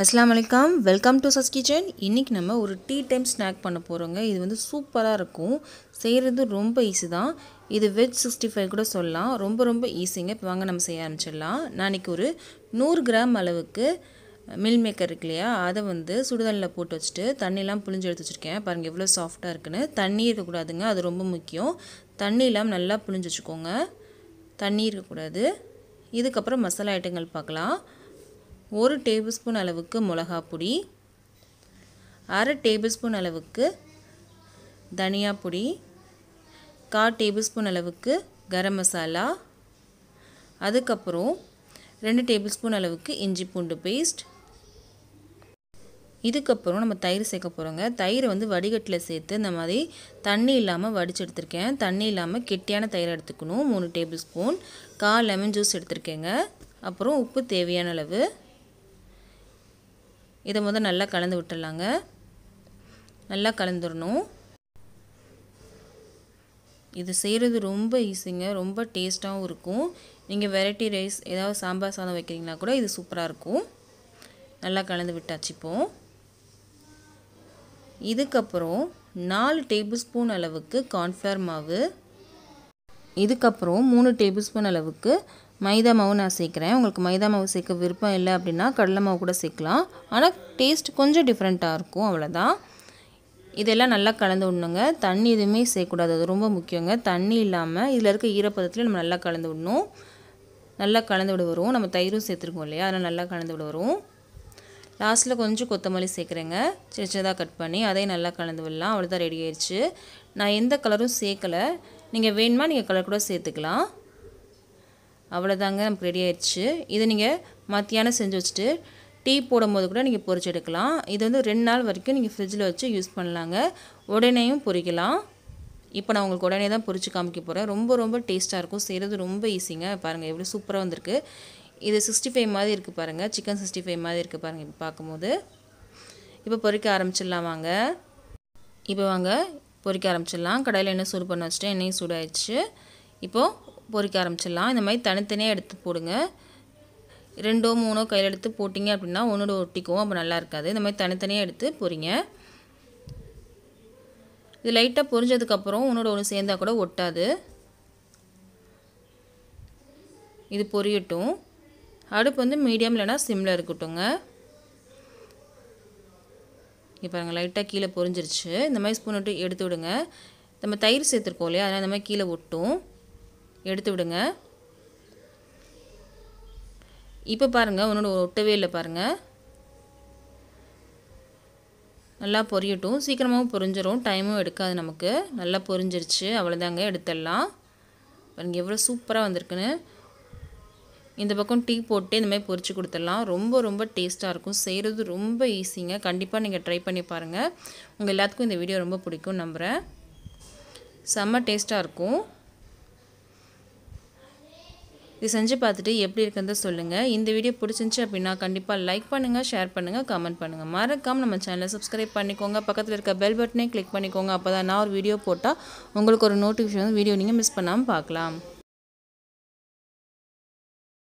அஸ்லாம் வலைக்கம் welcome to சஸ் kitchen இன்றைக்கி நம்ம ஒரு டீ டைம் ஸ்நாக் பண்ண போகிறோங்க இது வந்து சூப்பராக இருக்கும் செய்கிறது ரொம்ப ஈஸி தான் இது வெஜ் சிக்ஸ்டி ஃபைவ் கூட சொல்லலாம் ரொம்ப ரொம்ப ஈஸிங்க இப்போ வாங்க நம்ம செய்ய ஆரம்பிச்சிடலாம் நாளைக்கு ஒரு நூறு கிராம் அளவுக்கு மில் மேக்கர் இருக்கு இல்லையா அதை வந்து சுடுதலில் போட்டு வச்சுட்டு தண்ணியெலாம் புளிஞ்சு எடுத்து வச்சுருக்கேன் பாருங்கள் எவ்வளோ சாஃப்டாக இருக்குன்னு தண்ணி இருக்கக்கூடாதுங்க அது ரொம்ப முக்கியம் தண்ணியெல்லாம் நல்லா புளிஞ்சு வச்சுக்கோங்க தண்ணி இருக்கக்கூடாது இதுக்கப்புறம் மசாலா ஐட்டங்கள் பார்க்கலாம் ஒரு டேபிள் ஸ்பூன் அளவுக்கு பொடி அரை டேபிள் ஸ்பூன் அளவுக்கு தனியா பொடி கால் டேபிள் ஸ்பூன் அளவுக்கு கரம் மசாலா அதுக்கப்புறம் ரெண்டு டேபிள் ஸ்பூன் அளவுக்கு இஞ்சி பூண்டு பேஸ்ட் இதுக்கப்புறம் நம்ம தயிர் சேர்க்க போகிறோங்க தயிர் வந்து வடிகட்டில் சேர்த்து இந்த மாதிரி தண்ணி இல்லாமல் வடித்து எடுத்திருக்கேன் தண்ணி இல்லாமல் கெட்டியான தயிர் எடுத்துக்கணும் மூணு டேபிள் ஸ்பூன் கால் லெமன் ஜூஸ் எடுத்திருக்கேங்க அப்புறம் உப்பு தேவையான அளவு இதை முதல் நல்லா கலந்து விட்டுடலாங்க நல்லா கலந்துடணும் இது செய்கிறது ரொம்ப ஈஸிங்க ரொம்ப டேஸ்ட்டாகவும் இருக்கும் நீங்கள் வெரைட்டி ரைஸ் ஏதாவது சாம்பார் சாதம் வைக்கிறீங்கன்னா கூட இது சூப்பராக இருக்கும் நல்லா கலந்து விட்டாச்சு இப்போது இதுக்கப்புறம் நாலு டேபிள் ஸ்பூன் அளவுக்கு கார்ன்ஃப்ளவர் மாவு இதுக்கப்புறம் மூணு டேபிள் ஸ்பூன் அளவுக்கு மைதா மாவு நான் சேர்க்குறேன் உங்களுக்கு மைதா மாவு சேர்க்க விருப்பம் இல்லை அப்படின்னா கடலை மாவு கூட சேர்க்கலாம் ஆனால் டேஸ்ட் கொஞ்சம் டிஃப்ரெண்ட்டாக இருக்கும் அவ்வளோதான் இதெல்லாம் நல்லா கலந்து விடணுங்க தண்ணி எதுவுமே சேர்க்கக்கூடாது அது ரொம்ப முக்கியங்க தண்ணி இல்லாமல் இதில் இருக்க ஈரப்பதத்தில் நம்ம நல்லா கலந்து விடணும் நல்லா கலந்து விட வரும் நம்ம தயிரும் சேர்த்துருக்கோம் இல்லையா அதெல்லாம் நல்லா கலந்து விட வரும் லாஸ்ட்டில் கொஞ்சம் கொத்தமல்லி சேர்க்குறேங்க சின்ன சின்னதாக கட் பண்ணி அதையும் நல்லா கலந்து விடலாம் அவ்வளோதான் ரெடி ஆயிடுச்சு நான் எந்த கலரும் சேர்க்கலை நீங்கள் வேணுமா நீங்கள் கலர் கூட சேர்த்துக்கலாம் அவ்வளோதாங்க நமக்கு ரெடி ஆயிடுச்சு இதை நீங்கள் மத்தியானம் செஞ்சு வச்சுட்டு டீ போடும்போது கூட நீங்கள் பொறிச்சு எடுக்கலாம் இது வந்து ரெண்டு நாள் வரைக்கும் நீங்கள் ஃப்ரிட்ஜில் வச்சு யூஸ் பண்ணலாங்க உடனேயும் பொறிக்கலாம் இப்போ நான் உங்களுக்கு உடனே தான் பொறிச்சு காமிக்க போகிறேன் ரொம்ப ரொம்ப டேஸ்ட்டாக இருக்கும் செய்கிறது ரொம்ப ஈஸிங்க பாருங்கள் எவ்வளோ சூப்பராக வந்திருக்கு இது சிக்ஸ்டி ஃபைவ் மாதிரி இருக்குது பாருங்கள் சிக்கன் சிக்ஸ்டி ஃபைவ் மாதிரி இருக்குது பாருங்கள் இப்போ பார்க்கும்போது இப்போ பொறிக்க ஆரம்பிச்சிடலாம் வாங்க இப்போ வாங்க பொறிக்க ஆரம்பிச்சிடலாம் கடையில் எண்ணெய் சூடு பண்ண வச்சுட்டு எண்ணெயும் சூடாயிடுச்சு இப்போது பொறிக்க ஆரம்பிச்சிடலாம் இந்த மாதிரி தனித்தனியாக எடுத்து போடுங்க ரெண்டோ மூணோ கையில் எடுத்து போட்டிங்க அப்படின்னா ஒன்றோட ஒட்டிக்கும் அப்போ நல்லா இருக்காது இந்த மாதிரி தனித்தனியாக எடுத்து பொறிங்க இது லைட்டாக பொரிஞ்சதுக்கப்புறம் ஒன்றோட ஒன்று சேர்ந்தால் கூட ஒட்டாது இது பொரியட்டும் அடுப்பு வந்து மீடியம் இல்லைனா சிம்மில் இருக்கட்டும்ங்க இப்போ பாருங்கள் லைட்டாக கீழே பொரிஞ்சிருச்சு இந்த மாதிரி ஸ்பூன் விட்டு எடுத்து விடுங்க நம்ம தயிர் சேர்த்துருக்கோம் இல்லையா அதனால் இந்த மாதிரி கீழே ஒட்டும் எடுத்து விடுங்க இப்போ பாருங்கள் உன்னோட ஒட்டவே இல்லை பாருங்கள் நல்லா பொரியட்டும் சீக்கிரமாகவும் பொரிஞ்சிடும் டைமும் எடுக்காது நமக்கு நல்லா பொரிஞ்சிருச்சு அவ்வளோதாங்க எடுத்துடலாம் பாருங்கள் எவ்வளோ சூப்பராக வந்திருக்குன்னு இந்த பக்கம் டீ போட்டு இந்த மாதிரி பொரித்து கொடுத்துடலாம் ரொம்ப ரொம்ப டேஸ்ட்டாக இருக்கும் செய்கிறது ரொம்ப ஈஸிங்க கண்டிப்பாக நீங்கள் ட்ரை பண்ணி பாருங்கள் உங்கள் எல்லாத்துக்கும் இந்த வீடியோ ரொம்ப பிடிக்கும் நம்புகிறேன் செம்ம டேஸ்ட்டாக இருக்கும் இது செஞ்சு பார்த்துட்டு எப்படி இருக்குன்னு சொல்லுங்கள் இந்த வீடியோ பிடிச்சிருந்துச்சி அப்படின்னா கண்டிப்பாக லைக் பண்ணுங்கள் ஷேர் பண்ணுங்கள் கமெண்ட் பண்ணுங்கள் மறக்காமல் நம்ம சேனலை சப்ஸ்கிரைப் பண்ணிக்கோங்க பக்கத்தில் இருக்க பெல் பட்டனே கிளிக் பண்ணிக்கோங்க அப்போ தான் நான் ஒரு வீடியோ போட்டால் உங்களுக்கு ஒரு நோட்டிஃபிகேஷன் வீடியோ நீங்கள் மிஸ் பண்ணாமல் பார்க்கலாம்